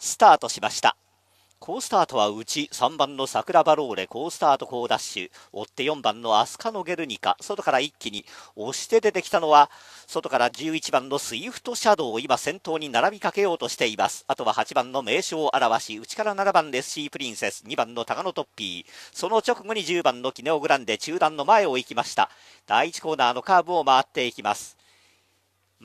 スタートしました好スタートはうち3番の桜バローレ好スタート好ダッシュ追って4番のアスカノ・ゲルニカ外から一気に押して出てきたのは外から11番のスイフトシャドウ今先頭に並びかけようとしていますあとは8番の名称を表し内から7番レッシープリンセス2番のタガノトッピーその直後に10番のキネオグランデ中段の前を行きました第1コーナーのカーブを回っていきます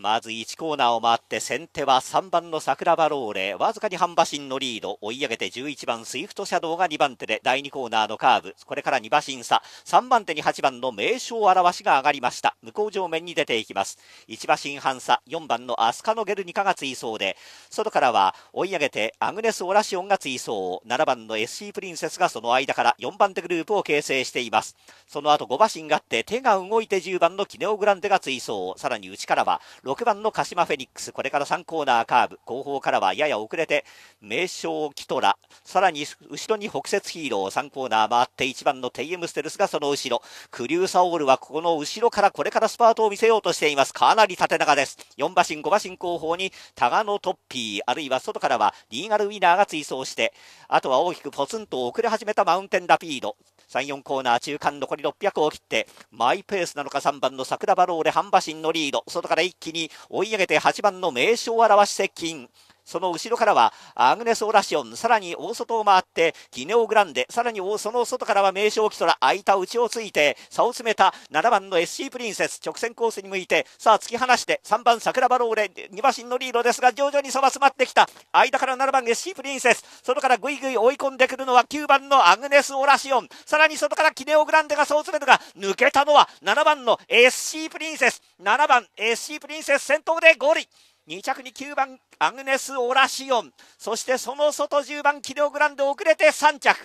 まず1コーナーを回って先手は3番の桜バローレわずかに半馬身のリード追い上げて11番スイフトシャドウが2番手で第2コーナーのカーブこれから2馬身差3番手に8番の名称表しが上がりました向こう上面に出ていきます1馬身半差4番のアスカのゲルニカが追走で外からは追い上げてアグネス・オラシオンが追走7番の SC プリンセスがその間から4番手グループを形成していますその後5馬身があって手が動いて10番のキネオグランデが追走さらに内からは6番の鹿島フェニックス、これから3コーナーカーブ、後方からはやや遅れて、名将キトラ、さらに後ろに北雪ヒーロー、3コーナー回って1番のテイエムステルスがその後ろ、クリューサオールはこの後ろからこれからスパートを見せようとしています。かなり縦長です。4馬身、5馬身後方にタガノトッピー、あるいは外からはリーガルウィナーが追走して、あとは大きくポツンと遅れ始めたマウンテンラピード、3、4コーナー中間残り600を切ってマイペースなのか3番の桜バローレ半馬身のリード外から一気に追い上げて8番の名称を表し接近その後ろからはアグネス・オラシオン、さらに大外を回って、ギネオ・グランデ、さらにその外からは名将キトラ、空いた内をついて、差を詰めた7番の SC プリンセス、直線コースに向いて、さあ突き放して、3番桜バローレ、2馬身のリードですが、徐々に差は詰まってきた。間から7番 SC プリンセス、外からぐいぐい追い込んでくるのは9番のアグネス・オラシオン、さらに外からギネオ・グランデが差を詰めるが、抜けたのは7番の SC プリンセス、7番 SC プリンセス先頭でゴール。2着に9番アグネス・オラシオンそしてその外10番キレオグランド遅れて3着